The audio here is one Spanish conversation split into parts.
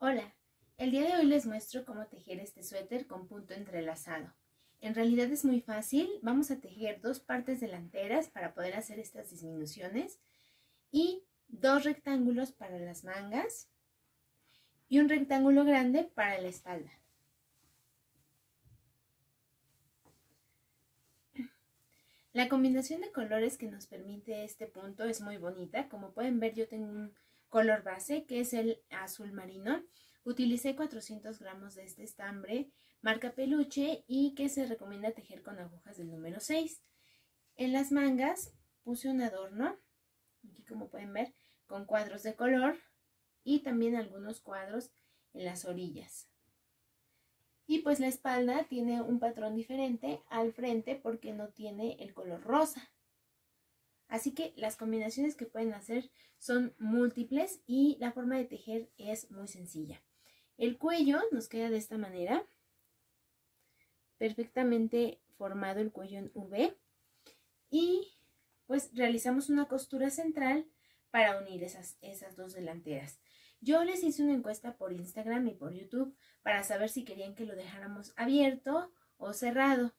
Hola, el día de hoy les muestro cómo tejer este suéter con punto entrelazado. En realidad es muy fácil, vamos a tejer dos partes delanteras para poder hacer estas disminuciones y dos rectángulos para las mangas y un rectángulo grande para la espalda. La combinación de colores que nos permite este punto es muy bonita. Como pueden ver yo tengo un color base, que es el azul marino. Utilicé 400 gramos de este estambre, marca peluche y que se recomienda tejer con agujas del número 6. En las mangas puse un adorno, aquí como pueden ver, con cuadros de color y también algunos cuadros en las orillas. Y pues la espalda tiene un patrón diferente al frente porque no tiene el color rosa. Así que las combinaciones que pueden hacer son múltiples y la forma de tejer es muy sencilla. El cuello nos queda de esta manera, perfectamente formado el cuello en V y pues realizamos una costura central para unir esas, esas dos delanteras. Yo les hice una encuesta por Instagram y por YouTube para saber si querían que lo dejáramos abierto o cerrado.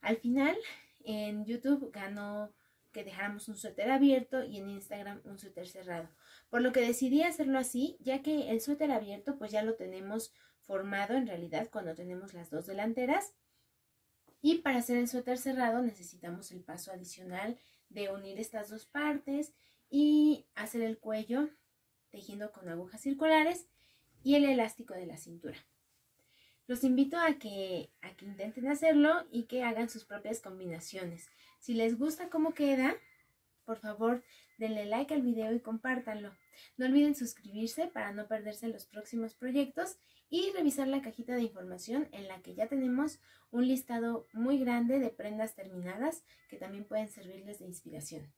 Al final, en YouTube ganó que dejáramos un suéter abierto y en Instagram un suéter cerrado. Por lo que decidí hacerlo así, ya que el suéter abierto pues ya lo tenemos formado en realidad cuando tenemos las dos delanteras. Y para hacer el suéter cerrado necesitamos el paso adicional de unir estas dos partes y hacer el cuello tejiendo con agujas circulares y el elástico de la cintura. Los invito a que, a que intenten hacerlo y que hagan sus propias combinaciones. Si les gusta cómo queda, por favor denle like al video y compártanlo. No olviden suscribirse para no perderse los próximos proyectos y revisar la cajita de información en la que ya tenemos un listado muy grande de prendas terminadas que también pueden servirles de inspiración.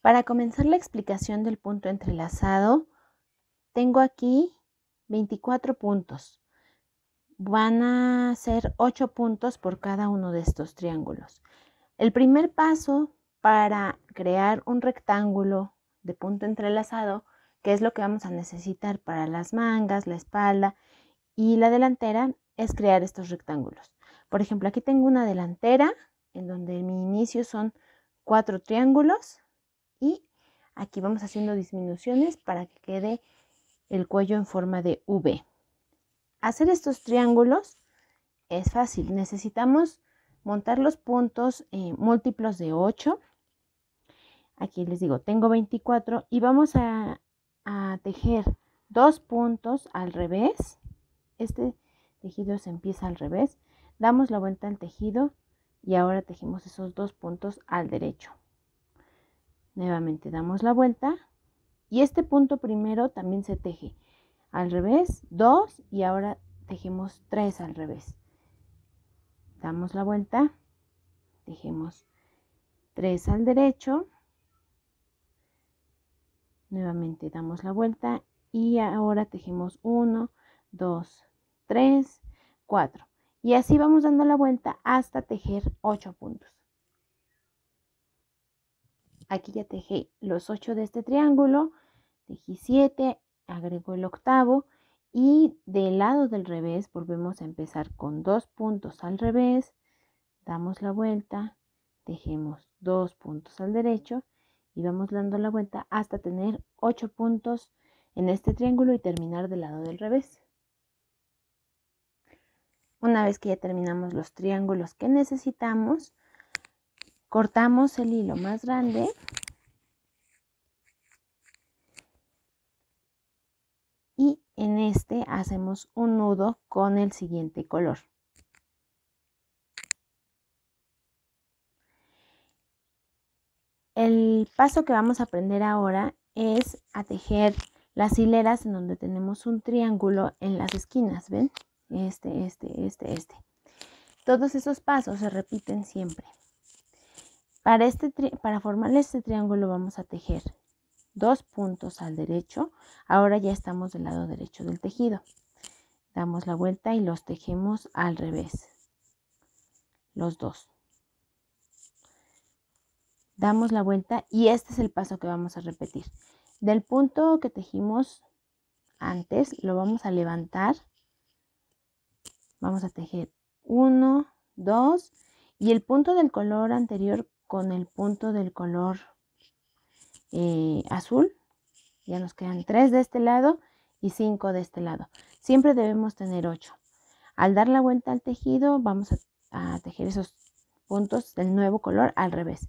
Para comenzar la explicación del punto entrelazado, tengo aquí 24 puntos. Van a ser 8 puntos por cada uno de estos triángulos. El primer paso para crear un rectángulo de punto entrelazado, que es lo que vamos a necesitar para las mangas, la espalda y la delantera, es crear estos rectángulos. Por ejemplo, aquí tengo una delantera en donde mi inicio son cuatro triángulos y aquí vamos haciendo disminuciones para que quede el cuello en forma de V. Hacer estos triángulos es fácil. Necesitamos montar los puntos eh, múltiplos de 8. Aquí les digo, tengo 24 y vamos a, a tejer dos puntos al revés. Este tejido se empieza al revés. Damos la vuelta al tejido y ahora tejemos esos dos puntos al derecho. Nuevamente damos la vuelta y este punto primero también se teje al revés, 2 y ahora tejemos 3 al revés. Damos la vuelta, tejemos 3 al derecho, nuevamente damos la vuelta y ahora tejemos 1, 2, 3, 4. Y así vamos dando la vuelta hasta tejer 8 puntos. Aquí ya tejé los 8 de este triángulo, tejí 7, agrego el octavo y del lado del revés volvemos a empezar con dos puntos al revés, damos la vuelta, tejemos dos puntos al derecho y vamos dando la vuelta hasta tener 8 puntos en este triángulo y terminar del lado del revés. Una vez que ya terminamos los triángulos que necesitamos, cortamos el hilo más grande y en este hacemos un nudo con el siguiente color. El paso que vamos a aprender ahora es a tejer las hileras en donde tenemos un triángulo en las esquinas, ¿ven? Este, este, este, este. Todos esos pasos se repiten siempre. Para, este para formar este triángulo vamos a tejer dos puntos al derecho. Ahora ya estamos del lado derecho del tejido. Damos la vuelta y los tejemos al revés. Los dos. Damos la vuelta y este es el paso que vamos a repetir. Del punto que tejimos antes lo vamos a levantar. Vamos a tejer uno, dos y el punto del color anterior con el punto del color eh, azul. Ya nos quedan 3 de este lado y 5 de este lado. Siempre debemos tener 8. Al dar la vuelta al tejido vamos a, a tejer esos puntos del nuevo color al revés.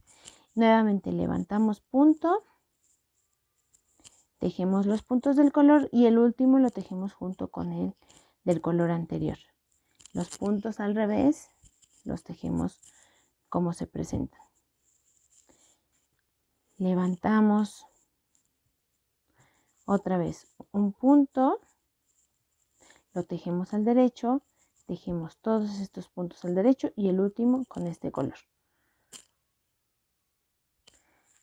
Nuevamente levantamos punto, tejemos los puntos del color y el último lo tejemos junto con el del color anterior. Los puntos al revés los tejemos como se presentan levantamos otra vez un punto, lo tejemos al derecho, tejemos todos estos puntos al derecho y el último con este color.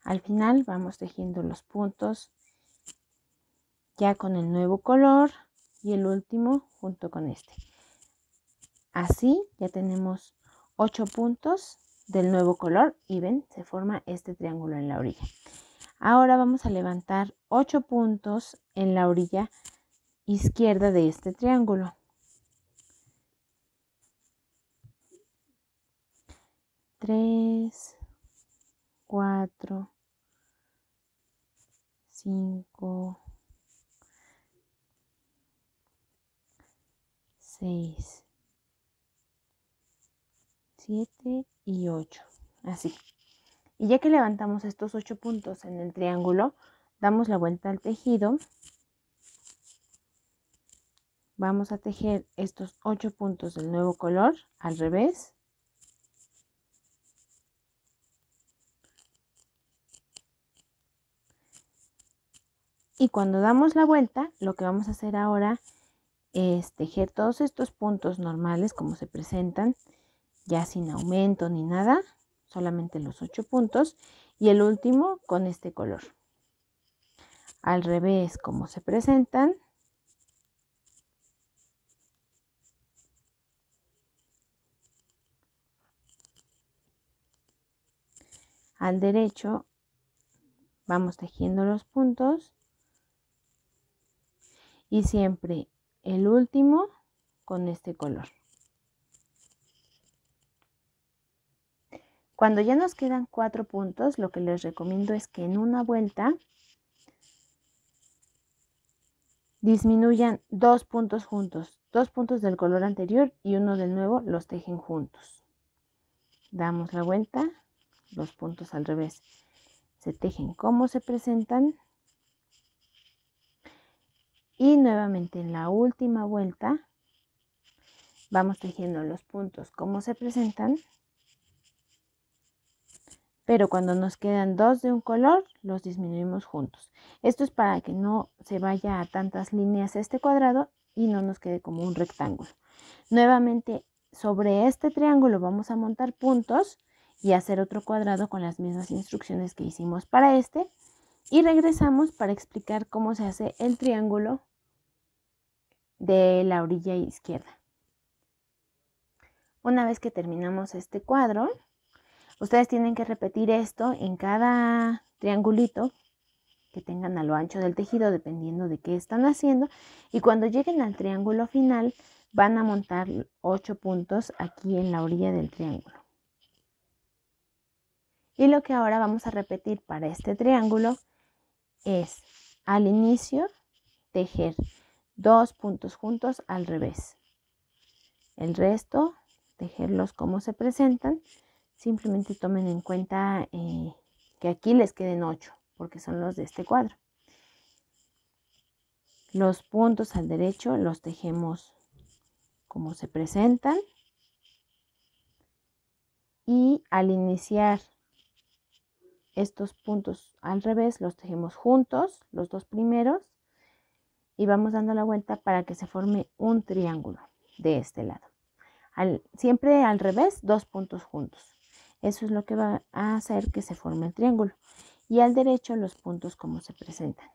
Al final vamos tejiendo los puntos ya con el nuevo color y el último junto con este. Así ya tenemos 8 puntos del nuevo color y ven, se forma este triángulo en la orilla. Ahora vamos a levantar 8 puntos en la orilla izquierda de este triángulo. Tres, cuatro, cinco, seis, 7 y 8. Así. Y ya que levantamos estos 8 puntos en el triángulo, damos la vuelta al tejido. Vamos a tejer estos 8 puntos del nuevo color al revés. Y cuando damos la vuelta, lo que vamos a hacer ahora es tejer todos estos puntos normales como se presentan ya sin aumento ni nada, solamente los 8 puntos y el último con este color. Al revés como se presentan. Al derecho vamos tejiendo los puntos y siempre el último con este color. Cuando ya nos quedan cuatro puntos, lo que les recomiendo es que en una vuelta disminuyan dos puntos juntos, dos puntos del color anterior y uno del nuevo los tejen juntos. Damos la vuelta, los puntos al revés. Se tejen como se presentan. Y nuevamente en la última vuelta vamos tejiendo los puntos como se presentan pero cuando nos quedan dos de un color, los disminuimos juntos. Esto es para que no se vaya a tantas líneas este cuadrado y no nos quede como un rectángulo. Nuevamente, sobre este triángulo vamos a montar puntos y hacer otro cuadrado con las mismas instrucciones que hicimos para este. Y regresamos para explicar cómo se hace el triángulo de la orilla izquierda. Una vez que terminamos este cuadro, Ustedes tienen que repetir esto en cada triangulito que tengan a lo ancho del tejido, dependiendo de qué están haciendo. Y cuando lleguen al triángulo final, van a montar 8 puntos aquí en la orilla del triángulo. Y lo que ahora vamos a repetir para este triángulo es al inicio tejer dos puntos juntos al revés. El resto tejerlos como se presentan simplemente tomen en cuenta eh, que aquí les queden 8, porque son los de este cuadro. Los puntos al derecho los tejemos como se presentan. Y al iniciar estos puntos al revés, los tejemos juntos, los dos primeros, y vamos dando la vuelta para que se forme un triángulo de este lado. siempre al revés, dos puntos juntos. Eso es lo que va a hacer que se forme el triángulo. Y al derecho los puntos como se presentan.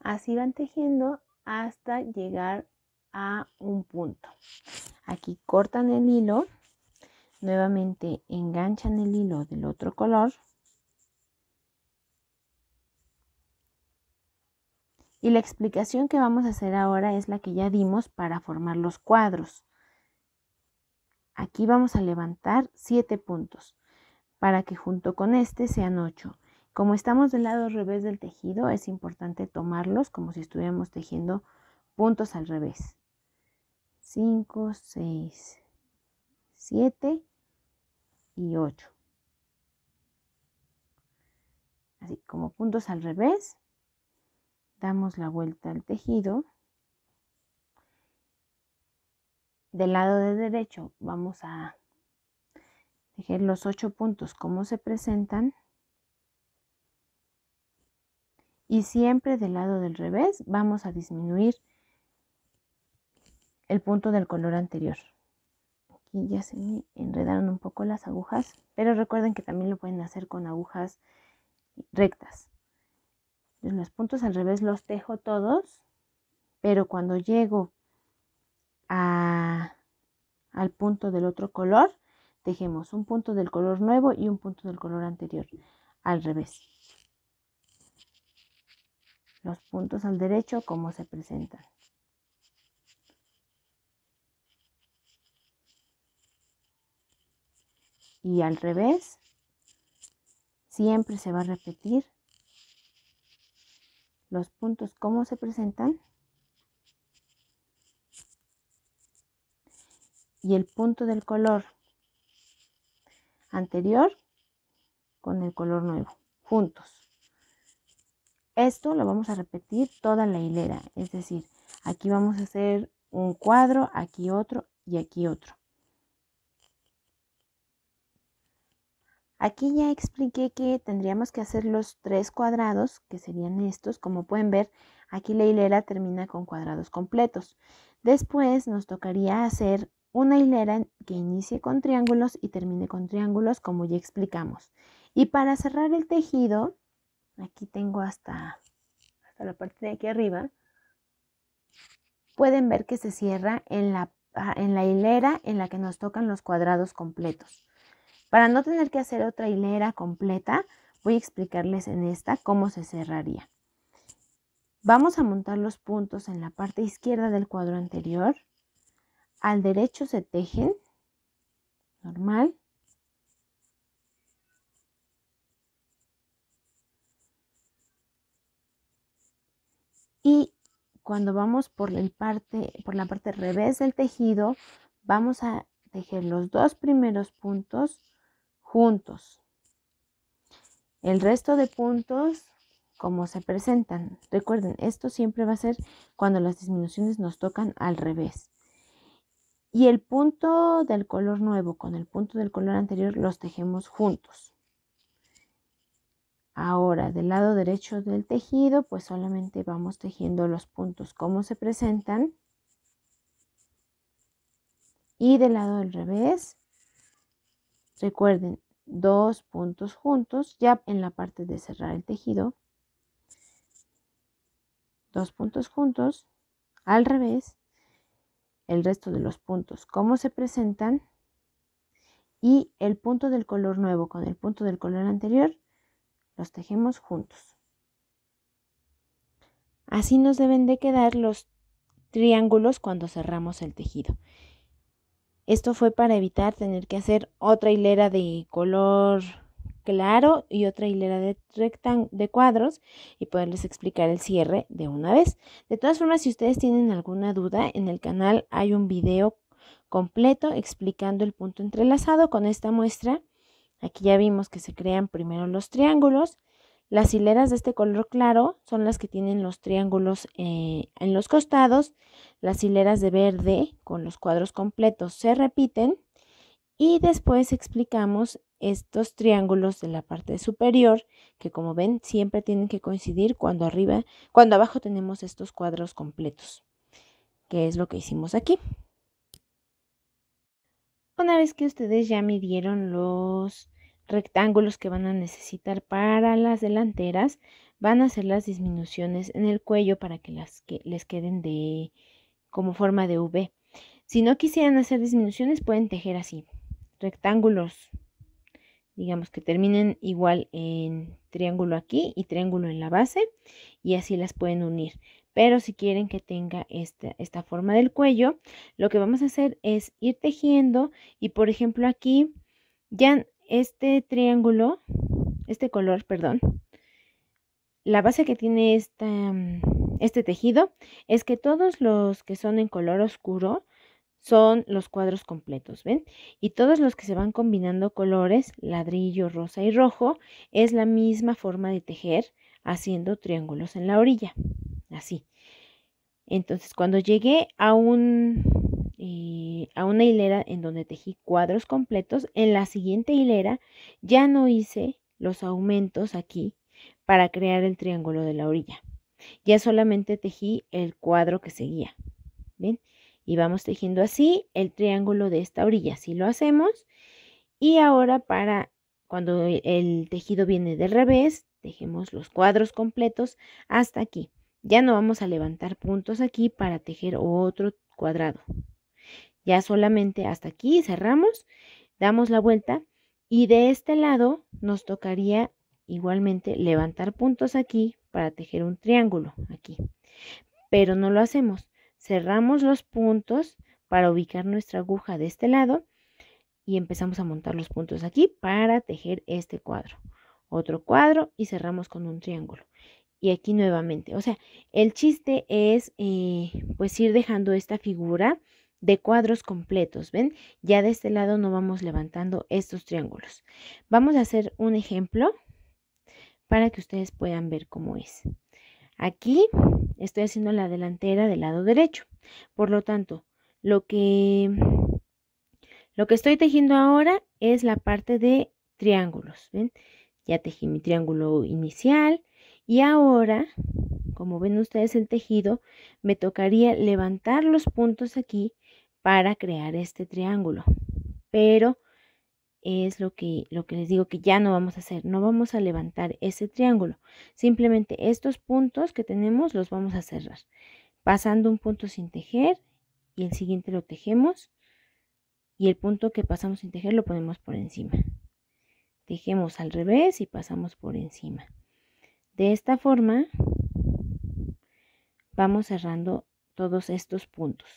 Así van tejiendo hasta llegar a un punto. Aquí cortan el hilo, nuevamente enganchan el hilo del otro color Y la explicación que vamos a hacer ahora es la que ya dimos para formar los cuadros. Aquí vamos a levantar 7 puntos para que junto con este sean 8. Como estamos del lado revés del tejido, es importante tomarlos como si estuviéramos tejiendo puntos al revés. 5, 6, 7 y 8. Así como puntos al revés, damos la vuelta al tejido. Del lado de derecho vamos a dejar los ocho puntos como se presentan. Y siempre del lado del revés vamos a disminuir el punto del color anterior. Aquí ya se me enredaron un poco las agujas, pero recuerden que también lo pueden hacer con agujas rectas. Los puntos al revés los tejo todos, pero cuando llego al punto del otro color, dejemos un punto del color nuevo y un punto del color anterior al revés. Los puntos al derecho como se presentan. Y al revés, siempre se va a repetir los puntos como se presentan y el punto del color anterior con el color nuevo, juntos. Esto lo vamos a repetir toda la hilera, es decir, aquí vamos a hacer un cuadro, aquí otro y aquí otro. Aquí ya expliqué que tendríamos que hacer los tres cuadrados, que serían estos, como pueden ver, aquí la hilera termina con cuadrados completos. Después nos tocaría hacer una hilera que inicie con triángulos y termine con triángulos, como ya explicamos. Y para cerrar el tejido, aquí tengo hasta, hasta la parte de aquí arriba, pueden ver que se cierra en la, ah, en la hilera en la que nos tocan los cuadrados completos. Para no tener que hacer otra hilera completa, voy a explicarles en esta cómo se cerraría. Vamos a montar los puntos en la parte izquierda del cuadro anterior al derecho se tejen, normal. Y cuando vamos por, el parte, por la parte revés del tejido, vamos a tejer los dos primeros puntos juntos. El resto de puntos, como se presentan, recuerden, esto siempre va a ser cuando las disminuciones nos tocan al revés y el punto del color nuevo con el punto del color anterior los tejemos juntos. Ahora, del lado derecho del tejido, pues solamente vamos tejiendo los puntos como se presentan. Y del lado del revés, recuerden, dos puntos juntos, ya en la parte de cerrar el tejido. Dos puntos juntos, al revés, el resto de los puntos, cómo se presentan y el punto del color nuevo con el punto del color anterior los tejemos juntos. Así nos deben de quedar los triángulos cuando cerramos el tejido. Esto fue para evitar tener que hacer otra hilera de color aro y otra hilera de, cuadros y poderles explicar el cierre de una vez. De todas formas, si ustedes tienen alguna duda, en el canal hay un video completo explicando el punto entrelazado con esta muestra. Aquí ya vimos que se crean primero los triángulos. Las hileras de este color claro son las que tienen los triángulos eh, en los costados. Las hileras de verde con los cuadros completos se repiten y después explicamos estos triángulos de la parte superior, que como ven siempre tienen que coincidir cuando arriba, cuando abajo tenemos estos cuadros completos, que es lo que hicimos aquí. Una vez que ustedes ya midieron los rectángulos que van a necesitar para las delanteras, van a hacer las disminuciones en el cuello para que las que les queden de como forma de V. Si no quisieran hacer disminuciones, pueden tejer así, rectángulos, digamos que terminen igual en triángulo aquí y triángulo en la base y así las pueden unir. Pero si quieren que tenga esta, esta forma del cuello, lo que vamos a hacer es ir tejiendo y por ejemplo aquí ya este triángulo, este color, perdón, la base que tiene este tejido es que todos los que son en color oscuro son los cuadros completos, ¿ven? Y todos los que se van combinando colores, ladrillo, rosa y rojo, es la misma forma de tejer haciendo triángulos en la orilla, así. Entonces, cuando llegué a un eh, a una hilera en donde tejí cuadros completos, en la siguiente hilera ya no hice los aumentos aquí para crear el triángulo de la orilla. Ya solamente tejí el cuadro que seguía. ¿Ven? Y vamos tejiendo así el triángulo de esta orilla, así lo hacemos. Y ahora para cuando e, el tejido viene del revés, tejemos los cuadros completos hasta aquí. Ya no vamos a levantar puntos aquí para tejer otro cuadrado. Ya solamente hasta aquí cerramos, damos la vuelta y de este lado nos tocaría igualmente levantar puntos aquí para tejer un triángulo aquí. Pero no lo hacemos cerramos los puntos para ubicar nuestra aguja de este lado y empezamos a montar los puntos aquí para tejer este cuadro. Otro cuadro y cerramos con un triángulo. Y aquí nuevamente, o sea, el chiste es eh, pues ir dejando esta figura de cuadros completos, ¿ven? Ya de este lado no vamos levantando estos triángulos. Vamos a hacer un ejemplo para que ustedes puedan ver cómo es. Aquí estoy haciendo la delantera del lado derecho. Por lo tanto, lo que, lo que estoy tejiendo ahora es la parte de triángulos. Ya tejí mi triángulo inicial y ahora, como ven ustedes el tejido, me tocaría levantar los puntos aquí para crear este triángulo. Pero es lo que, lo que les digo que ya no vamos a hacer, no vamos a levantar ese triángulo, simplemente estos puntos que tenemos los vamos a cerrar, pasando un punto sin tejer y el siguiente lo tejemos y el punto que pasamos sin tejer lo ponemos por encima. Tejemos al revés y pasamos por encima. De esta forma vamos cerrando todos estos puntos.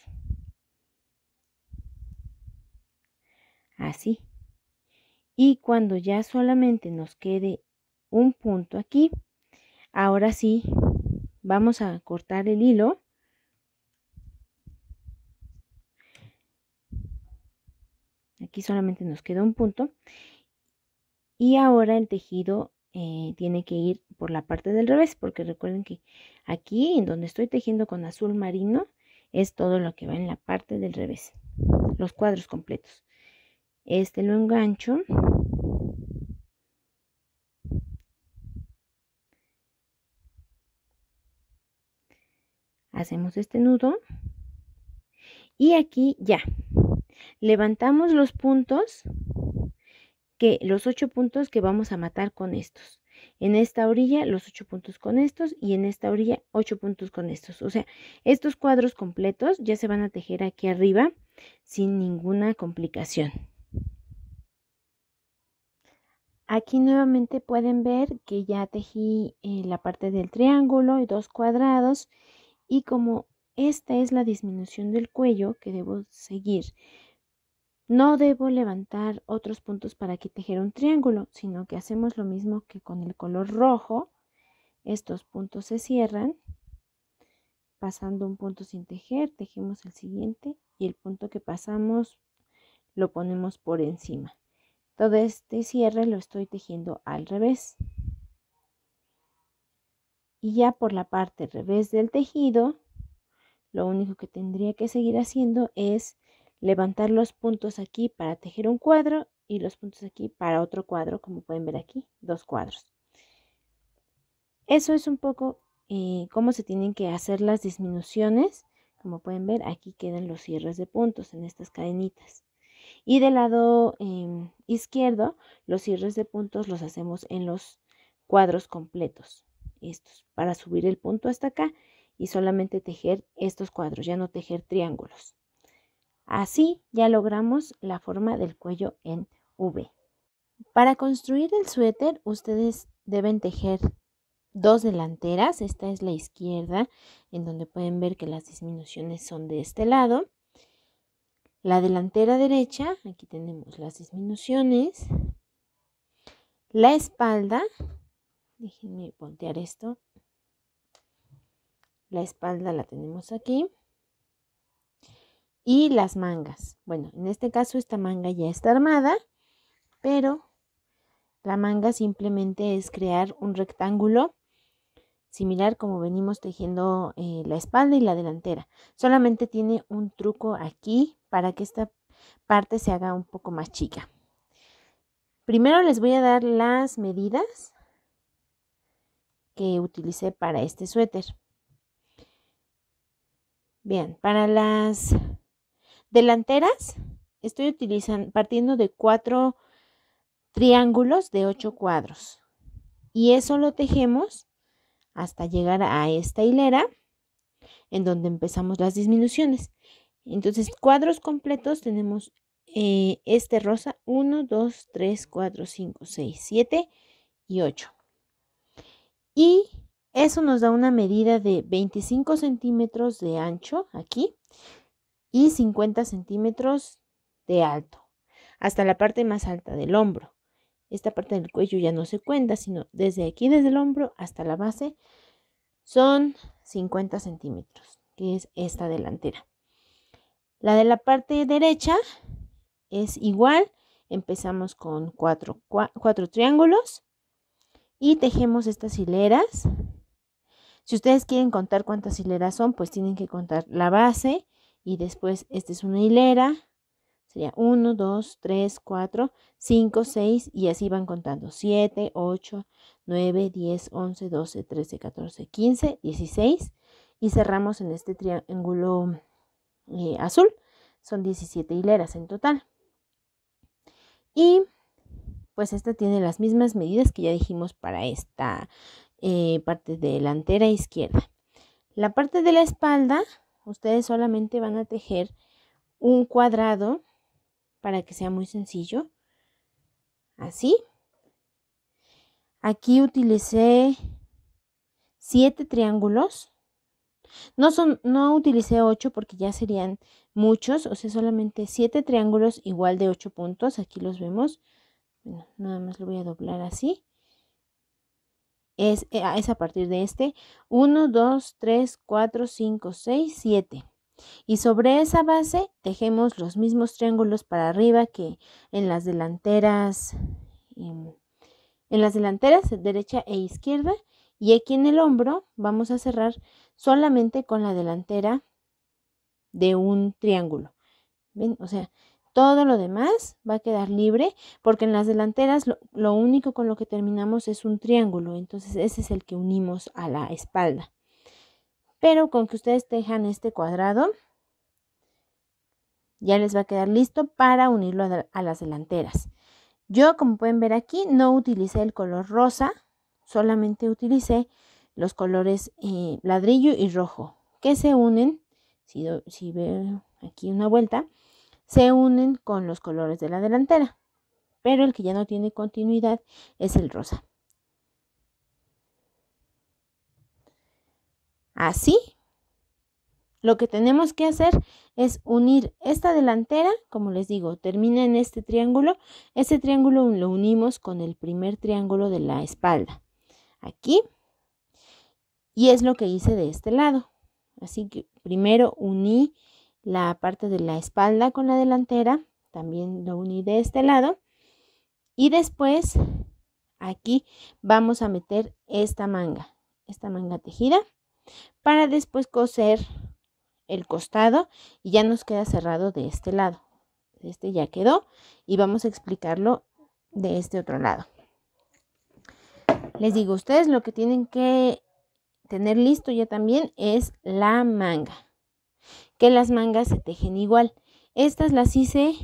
Así. Y cuando ya solamente nos quede un punto aquí, ahora sí vamos a cortar el hilo. Aquí solamente nos queda un punto. Y ahora el tejido eh, tiene que ir por la parte del revés, porque recuerden que aquí en donde estoy tejiendo con azul marino es todo lo que va en la parte del revés, los cuadros completos este lo engancho hacemos este nudo y aquí ya levantamos los puntos que los ocho puntos que vamos a matar con estos en esta orilla los ocho puntos con estos y en esta orilla ocho puntos con estos o sea estos cuadros completos ya se van a tejer aquí arriba sin ninguna complicación Aquí nuevamente pueden ver que ya tejí eh, la parte del triángulo y dos cuadrados y como esta es la disminución del cuello que debo seguir, no debo levantar otros puntos para aquí tejer un triángulo, sino que hacemos lo mismo que con el color rojo. Estos puntos se cierran, pasando un punto sin tejer, tejemos el siguiente y el punto que pasamos lo ponemos por encima. Todo este cierre lo estoy tejiendo al revés. Y ya por la parte revés del tejido, lo único que tendría que seguir haciendo es levantar los puntos aquí para tejer un cuadro y los puntos aquí para otro cuadro, como pueden ver aquí, dos cuadros. Eso es un poco eh, cómo se tienen que hacer las disminuciones. Como pueden ver, aquí quedan los cierres de puntos en estas cadenitas. Y del lado em, izquierdo, los cierres de puntos los hacemos en los cuadros completos. Estos, para subir el punto hasta acá y solamente tejer estos cuadros, ya no tejer triángulos. Así ya logramos la forma del cuello en V. Para construir el suéter, ustedes deben tejer dos delanteras. Esta es la izquierda, en donde pueden ver que las disminuciones son de este lado. La delantera derecha, aquí tenemos las disminuciones. La espalda, déjenme voltear esto. La espalda la tenemos aquí. Y las mangas. Bueno, en este caso esta manga ya está armada, pero la manga simplemente es crear un rectángulo similar como venimos tejiendo eh, la espalda y la delantera. Solamente tiene un truco aquí para que esta parte se haga un poco más chica. Primero les voy a dar las medidas que utilicé para este suéter. Bien, para las delanteras estoy utilizando, partiendo de cuatro triángulos de ocho cuadros. Y eso lo tejemos hasta llegar a esta hilera en donde empezamos las disminuciones. Entonces, cuadros completos tenemos eh, este rosa 1, 2, 3, 4, 5, 6, 7 y 8. Y eso nos da una medida de 25 centímetros de ancho aquí y 50 centímetros de alto, hasta la parte más alta del hombro. Esta parte del cuello ya no se cuenta, sino desde aquí, desde el hombro hasta la base, son 50 centímetros, que es esta delantera. La de la parte derecha es igual. Empezamos con cuatro, triángulos y tejemos estas hileras. Si ustedes quieren contar cuántas hileras son, pues tienen que contar la base y después esta es una hilera. Sería 1, 2, 3, 4, 5, 6 y así van contando. 7, 8, 9, 10, 11, 12, 13, 14, 15, 16 y cerramos en este triángulo eh, azul. Son 17 hileras en total. Y pues esta tiene las mismas medidas que ya dijimos para esta eh, parte delantera izquierda. La parte de la espalda, ustedes solamente van a tejer un cuadrado para que sea muy sencillo. Así. Aquí utilicé siete triángulos no, utilicé 8 porque ya serían muchos, o sea, solamente 7 triángulos igual de 8 puntos. Aquí los vemos. Bueno, nada más lo voy a doblar así. Es, eh, ah, a partir de este. 1, 2, 3, 4, 5, 6, 7. Y sobre esa base tejemos los mismos triángulos para arriba que en las delanteras, em, en las delanteras derecha e izquierda. Y aquí en el hombro vamos a cerrar solamente con la delantera de un triángulo. ¿Ven? O sea, todo lo demás va a quedar libre porque en las delanteras lo, único con lo que terminamos es un triángulo, entonces ese es el que unimos a la espalda. Pero con que ustedes tejan este cuadrado, ya les va a quedar listo para unirlo a las delanteras. Yo, como pueden ver aquí, no utilicé el color rosa, solamente utilicé los colores eh, ladrillo y rojo, que se unen, si, si ve aquí una vuelta, se unen con los colores de la delantera, pero el que ya no tiene continuidad es el rosa. Así, lo que tenemos que hacer es unir esta delantera, como les digo, termina en este triángulo. ese triángulo lo unimos con el primer triángulo de la espalda. Aquí y es lo que hice de este lado. Así que primero uní la parte de la espalda con la delantera, también lo uní de este lado. Y después aquí vamos a meter esta manga, esta manga tejida, para después coser el costado y ya nos queda cerrado de este lado. Este ya quedó y vamos a explicarlo de este otro lado. Les digo, ustedes lo que tienen que tener listo ya también es la manga. Que las mangas se tejen igual. Estas las hice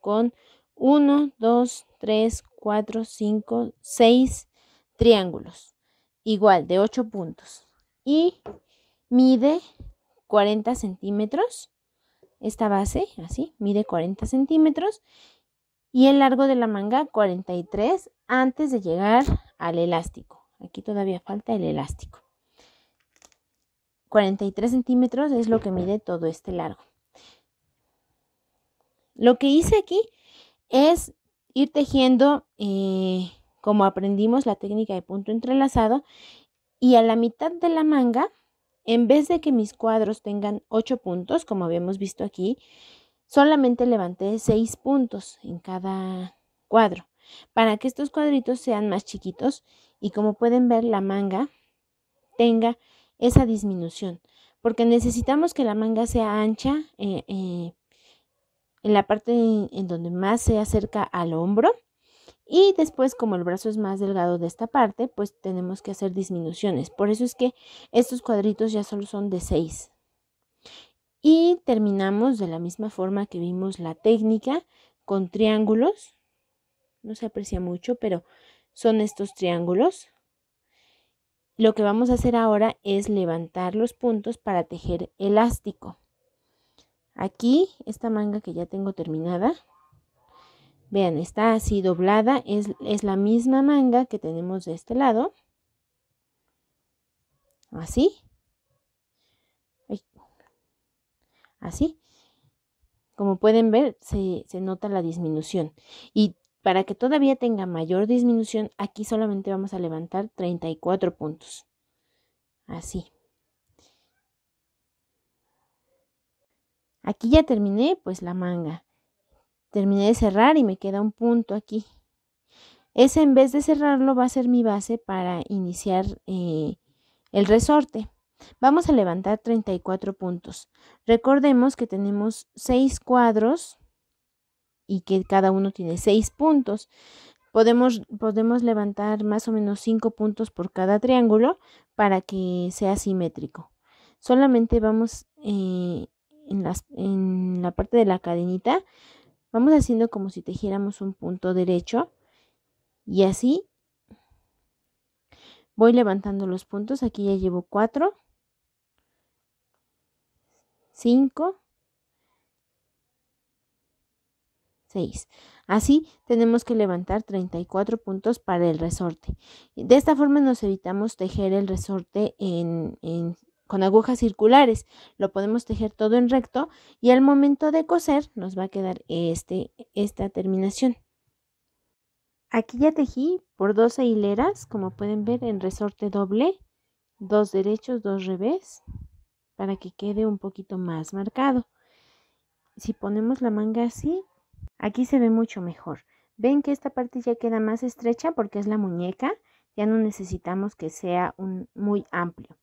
con 1, 2, 3, 4, 5, 6 triángulos. Igual, de 8 puntos. Y mide 40 centímetros. Esta base, así, mide 40 centímetros. Y el largo de la manga, 43, antes de llegar al elástico. Aquí todavía falta el elástico. 43 centímetros es lo que mide todo este largo. Lo que hice aquí es ir tejiendo, eh, como aprendimos, la técnica de punto entrelazado y a la mitad de la manga, en vez de que mis cuadros tengan 8 puntos, como habíamos visto aquí, solamente levanté 6 puntos en cada cuadro para que estos cuadritos sean más chiquitos y como pueden ver la manga tenga esa disminución, porque necesitamos que la manga sea ancha eh, eh, en la parte en donde más se acerca al hombro y después como el brazo es más delgado de esta parte, pues tenemos que hacer disminuciones. Por eso es que estos cuadritos ya solo son de 6. Y terminamos de la misma forma que vimos la técnica con triángulos. No se aprecia mucho, pero son estos triángulos lo que vamos a hacer ahora es levantar los puntos para tejer elástico. Aquí, esta manga que ya tengo terminada, vean, está así doblada, es, la misma manga que tenemos de este lado. Así. Así. Como pueden ver, se, se, nota la disminución. Y para que todavía tenga mayor disminución, aquí solamente vamos a levantar 34 puntos. Así. Aquí ya terminé pues la manga. Terminé de cerrar y me queda un punto aquí. Ese en vez de cerrarlo va a ser mi base para iniciar eh, el resorte. Vamos a levantar 34 puntos. Recordemos que tenemos 6 cuadros y que cada uno tiene seis puntos. Podemos, podemos levantar más o menos cinco puntos por cada triángulo para que sea simétrico. Solamente vamos eh, en, la parte de la cadenita, vamos haciendo como si tejiéramos un punto derecho y así voy levantando los puntos. Aquí ya llevo cuatro, cinco, Así tenemos que levantar 34 puntos para el resorte. De esta forma nos evitamos tejer el resorte con agujas circulares. Lo podemos tejer todo en recto y al momento de coser nos va a quedar este, esta terminación. Aquí ya tejí por 12 hileras, como pueden ver en resorte doble, dos derechos, dos revés, para que quede un poquito más marcado. Si ponemos la manga así, Aquí se ve mucho mejor. Ven que esta parte ya queda más estrecha porque es la muñeca. Ya no necesitamos que sea un, muy amplio.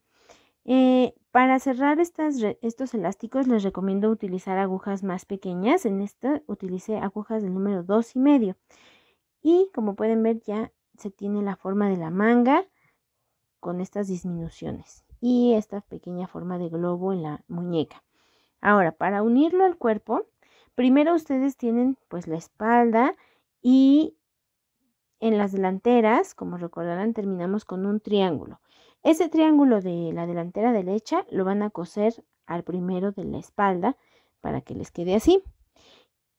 Eh, para cerrar estos elásticos les recomiendo utilizar agujas más pequeñas. En esta utilicé agujas del número 2 y medio. Y como pueden ver ya se tiene la forma de la manga con estas disminuciones y esta pequeña forma de globo en la muñeca. Ahora, para unirlo al cuerpo, Primero ustedes tienen pues la espalda y en las delanteras, como recordarán, terminamos con un triángulo. Ese triángulo de la delantera derecha lo van a coser al primero de la espalda para que les quede así.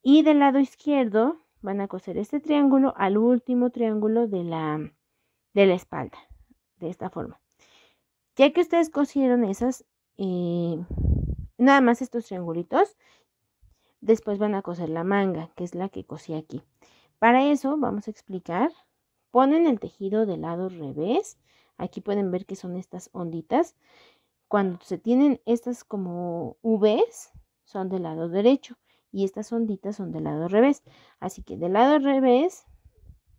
Y del lado izquierdo van a coser este triángulo al último triángulo de la, de la espalda, de esta forma. Ya que ustedes cosieron esas, eh, nada más estos triangulitos, Después van a coser la manga, que es la que cosí aquí. Para eso vamos a explicar. Ponen el tejido del lado revés. Aquí pueden ver que son estas onditas. Cuando se tienen estas como Vs, son del lado derecho. Y estas onditas son del lado revés. Así que del lado revés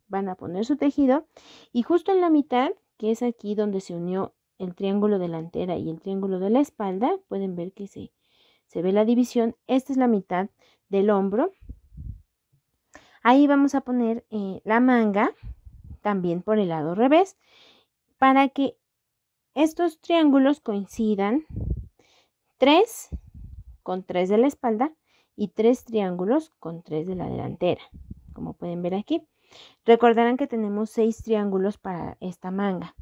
van a poner su tejido. Y justo en la mitad, que es aquí donde se unió el triángulo delantera y el triángulo de la espalda, pueden ver que se se ve la división, esta es la mitad del hombro. Ahí vamos a poner eh, la manga también por el lado revés para que estos triángulos coincidan 3 con tres de la espalda y tres triángulos con tres de la delantera, como pueden ver aquí. Recordarán que tenemos 6 triángulos para esta manga.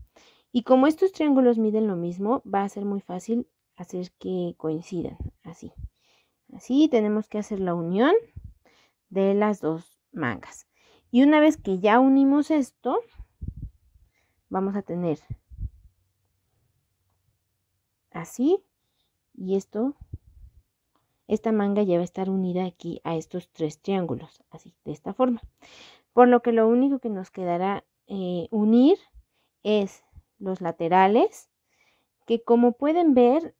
Y como estos triángulos miden lo mismo, va a ser muy fácil hacer que coincidan así. Así tenemos que hacer la unión de las dos mangas. Y una vez que ya unimos esto, vamos a tener así y esto, esta manga ya va a estar unida aquí a estos tres triángulos, así, de esta forma. Por lo que lo único que nos quedará eh, unir es los laterales, que como pueden ver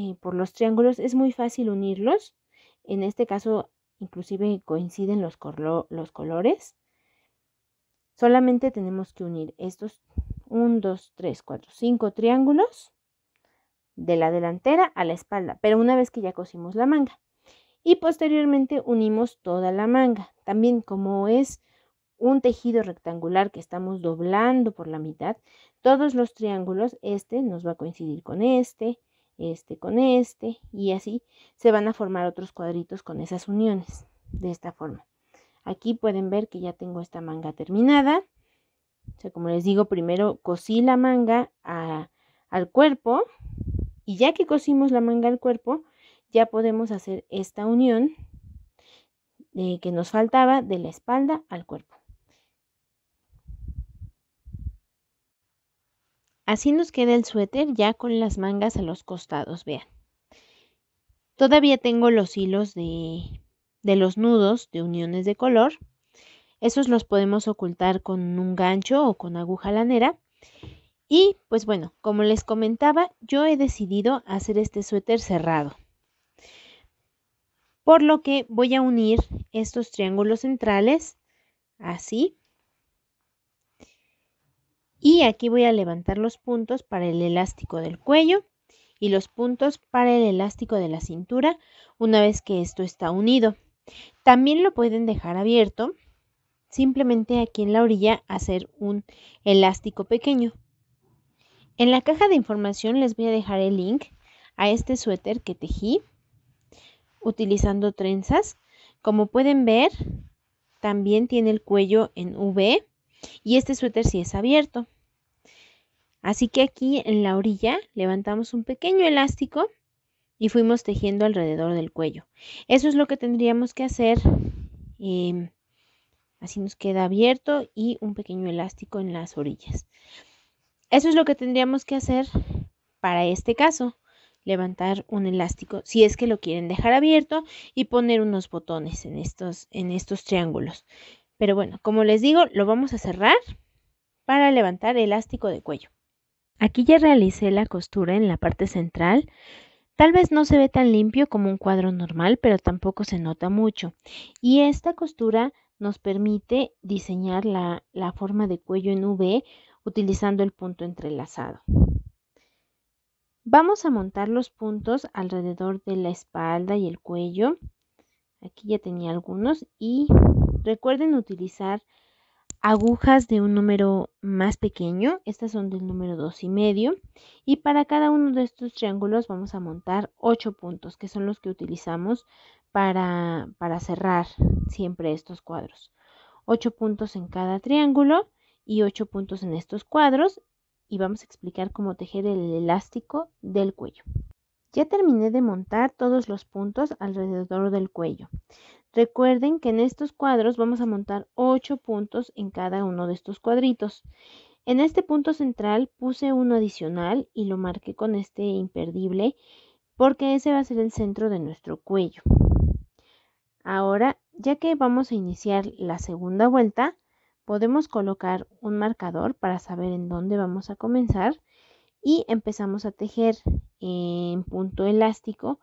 eh, por los triángulos, es muy fácil unirlos. En este caso, inclusive coinciden los, los colores. Solamente tenemos que unir estos 1, 2, 3, 4, 5 triángulos de la delantera a la espalda, pero una vez que ya cosimos la manga. Y posteriormente unimos toda la manga. También como es un tejido rectangular que estamos doblando por la mitad, todos los triángulos, este nos va a coincidir con este, este con este y así se van a formar otros cuadritos con esas uniones de esta forma. Aquí pueden ver que ya tengo esta manga terminada. O sea, como les digo, primero cosí la manga al cuerpo y ya que cosimos la manga al cuerpo, ya podemos hacer esta unión eh, que nos faltaba de la espalda al cuerpo. Así nos queda el suéter ya con las mangas a los costados, vean. Todavía tengo los hilos de, los nudos de uniones de color. Esos los podemos ocultar con un gancho o con aguja lanera. Y pues bueno, como les comentaba, yo he decidido hacer este suéter cerrado. Por lo que voy a unir estos triángulos centrales así y aquí voy a levantar los puntos para el elástico del cuello y los puntos para el elástico de la cintura una vez que esto está unido. También lo pueden dejar abierto, simplemente aquí en la orilla hacer un elástico pequeño. En la caja de información les voy a dejar el link a este suéter que tejí utilizando trenzas. Como pueden ver, también tiene el cuello en V y este suéter sí es abierto. Así que aquí en la orilla levantamos un pequeño elástico y fuimos tejiendo alrededor del cuello. Eso es lo que tendríamos que hacer. Em, así nos queda abierto y un pequeño elástico en las orillas. Eso es lo que tendríamos que hacer para este caso. Levantar un elástico si es que lo quieren dejar abierto y poner unos botones en estos, en estos triángulos. Pero bueno, como les digo, lo vamos a cerrar para levantar elástico de cuello. Aquí ya realicé la costura en la parte central. Tal vez no se ve tan limpio como un cuadro normal, pero tampoco se nota mucho. Y esta costura nos permite diseñar la, forma de cuello en V utilizando el punto entrelazado. Vamos a montar los puntos alrededor de la espalda y el cuello. Aquí ya tenía algunos y Recuerden utilizar agujas de un número más pequeño, estas son del número 2 y medio, y para cada uno de estos triángulos vamos a montar 8 puntos, que son los que utilizamos para, para cerrar siempre estos cuadros. 8 puntos en cada triángulo y 8 puntos en estos cuadros y vamos a explicar cómo tejer el elástico del cuello. Ya terminé de montar todos los puntos alrededor del cuello. Recuerden que en estos cuadros vamos a montar 8 puntos en cada uno de estos cuadritos. En este punto central puse uno adicional y lo marqué con este imperdible porque ese va a ser el centro de nuestro cuello. Ahora, ya que vamos a iniciar la segunda vuelta, podemos colocar un marcador para saber en dónde vamos a comenzar y empezamos a tejer en punto elástico,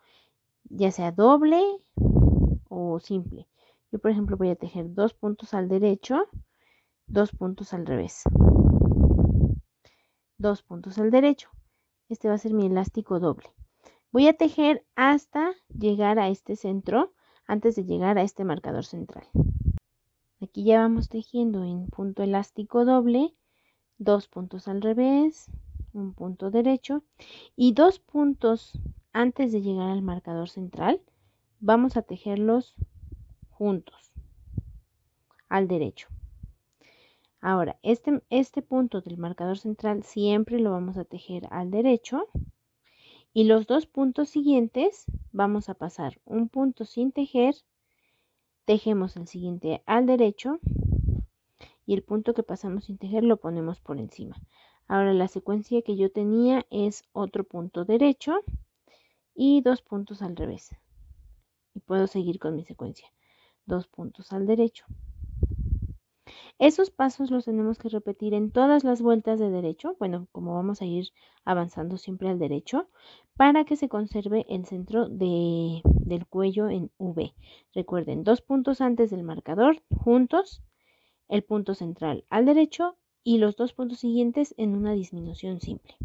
ya sea doble o simple. Yo, por ejemplo, voy a tejer dos puntos al derecho, dos puntos al revés. Dos puntos al derecho. Este va a ser mi elástico doble. Voy a tejer hasta llegar a este centro, antes de llegar a este marcador central. Aquí ya vamos tejiendo en punto elástico doble, dos puntos al revés, un punto derecho y dos puntos antes de llegar al marcador central vamos a tejerlos juntos al derecho. Ahora, este, este punto del marcador central siempre lo vamos a tejer al derecho y los dos puntos siguientes vamos a pasar un punto sin tejer, tejemos el siguiente al derecho y el punto que pasamos sin tejer lo ponemos por encima. Ahora la secuencia que yo tenía es otro punto derecho y dos puntos al revés. Y puedo seguir con mi secuencia. Dos puntos al derecho. Esos pasos los tenemos que repetir en todas las vueltas de derecho, bueno, como vamos a ir avanzando siempre al derecho, para que se conserve el centro del cuello en V. Recuerden, dos puntos antes del marcador juntos, el punto central al derecho y los dos puntos siguientes en una disminución simple.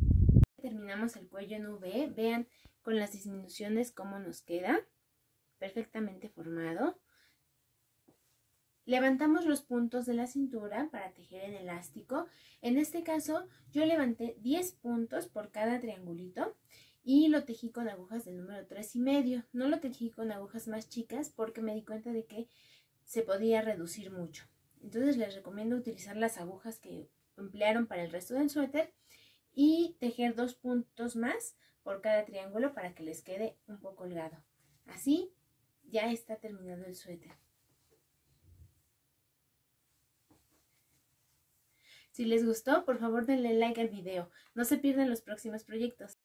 Terminamos el cuello en V, vean con las disminuciones cómo nos queda, perfectamente formado. Levantamos los puntos de la cintura para tejer el elástico. En este caso yo levanté 10 puntos por cada triangulito y lo tejí con agujas del número 3 y medio. No lo tejí con agujas más chicas porque me di cuenta de que se podía reducir mucho. Entonces les recomiendo utilizar las agujas que emplearon para el resto del suéter y tejer dos puntos más por cada triángulo para que les quede un poco holgado. Así ya está terminado el suéter. Si les gustó, por favor denle like al video. No se pierdan los próximos proyectos.